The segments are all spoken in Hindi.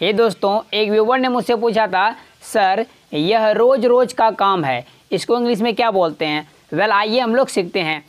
हे दोस्तों एक व्यूवर ने मुझसे पूछा था सर यह रोज़ रोज़ का काम है इसको इंग्लिश में क्या बोलते हैं वेल आइए हम लोग सीखते हैं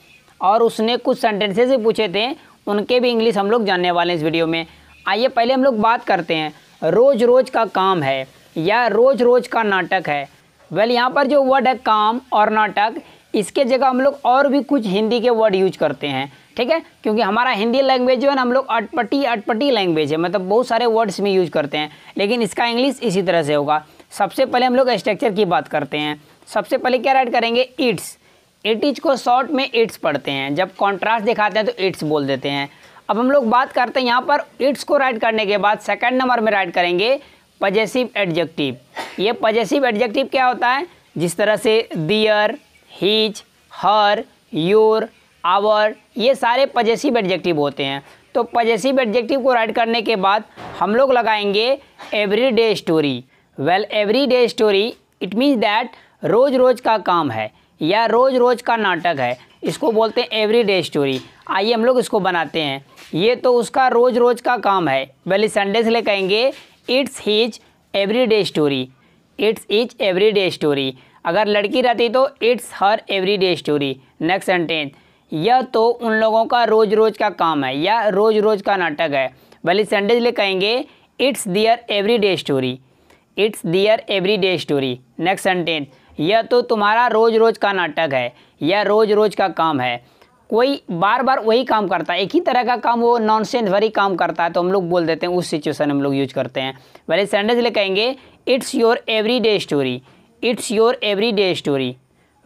और उसने कुछ सेंटेंसेस भी पूछे थे उनके भी इंग्लिश हम लोग जानने वाले हैं इस वीडियो में आइए पहले हम लोग बात करते हैं रोज़ रोज़ का काम है या रोज़ रोज़ का नाटक है वेल यहाँ पर जो वर्ड है काम और नाटक इसके जगह हम लोग और भी कुछ हिंदी के वर्ड यूज करते हैं ठीक है क्योंकि हमारा हिंदी लैंग्वेज जो है ना हम लोग अटपटी अटपटी लैंग्वेज है मतलब बहुत सारे वर्ड्स में यूज करते हैं लेकिन इसका इंग्लिश इसी तरह से होगा सबसे पहले हम लोग स्ट्रक्चर की बात करते हैं सबसे पहले क्या राइट करेंगे इट्स इटिज को शॉर्ट में इट्स पढ़ते हैं जब कॉन्ट्रास्ट दिखाते हैं तो इट्स बोल देते हैं अब हम लोग बात करते हैं यहाँ पर इट्स को राइट करने के बाद सेकंड नंबर में राइट करेंगे पजेसिव एडजेक्टिव ये पजेसिव एडजेक्टिव क्या होता है जिस तरह से दियर हीच हर योर आवर ये सारे पजेसिव एडजेक्टिव होते हैं तो पजेसिव एडजेक्टिव को राइट करने के बाद हम लोग लगाएंगे every day story well every day story it means that रोज़ रोज़ का काम है या रोज़ रोज़ का नाटक है इसको बोलते हैं एवरी डे स्टोरी आइए हम लोग इसको बनाते हैं ये तो उसका रोज़ रोज़ का काम है वेल संडे से ले कहेंगे it's his every day story it's its every day story अगर लड़की रहती तो it's her every day story next sentence यह तो उन लोगों का रोज रोज का काम है या रोज रोज का नाटक है भले संडे लिए कहेंगे it's their every day story it's their every day story next sentence यह तो तुम्हारा रोज रोज का नाटक है या रोज रोज का काम है कोई बार बार वही काम करता है एक ही तरह का काम वो नॉन सेंस भरी काम करता है तो हम लोग बोल देते हैं उस सिचुएशन हम लोग यूज करते हैं भले संडे लिए कहेंगे it's your every day story it's your every day story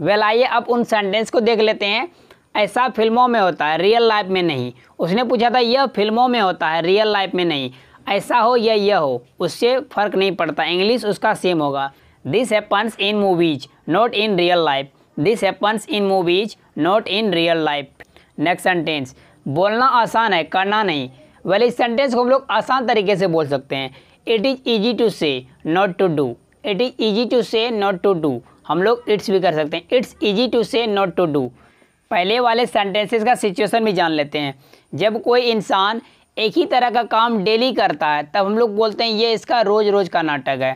well आइए अब उन सेंटेंस को देख लेते हैं ऐसा फिल्मों में होता है रियल लाइफ में नहीं उसने पूछा था यह फिल्मों में होता है रियल लाइफ में नहीं ऐसा हो या यह हो उससे फ़र्क नहीं पड़ता इंग्लिश उसका सेम होगा this happens in movies not in real life this happens in movies not in real life next sentence बोलना आसान है करना नहीं वेल इस सेंटेंस को हम लोग आसान तरीके से बोल सकते हैं it is easy to say not to do it is easy to say not to do हम लोग इट्स भी कर सकते हैं it's easy to say not to do पहले वाले सेंटेंसेस का सिचुएशन भी जान लेते हैं जब कोई इंसान एक ही तरह का काम डेली करता है तब हम लोग बोलते हैं ये इसका रोज़ रोज़ का नाटक है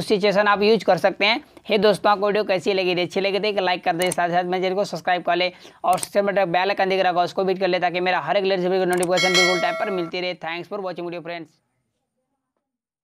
उस सिचुएशन आप यूज कर सकते हैं हे दोस्तों आपको वीडियो कैसी लगी थी अच्छी लगी थी तो लाइक कर दे साथ साथ मेरे चैनल को सब्सक्राइब कर ले और सोशल मीडिया बेल आइकन दिख रहा उसको भी कर ले ताकि मेरा हर एक लेटेस्ट वीडियो नोटिफिकेशन बिल्कुल टाइम पर मिलती रहे thanks for watching video friends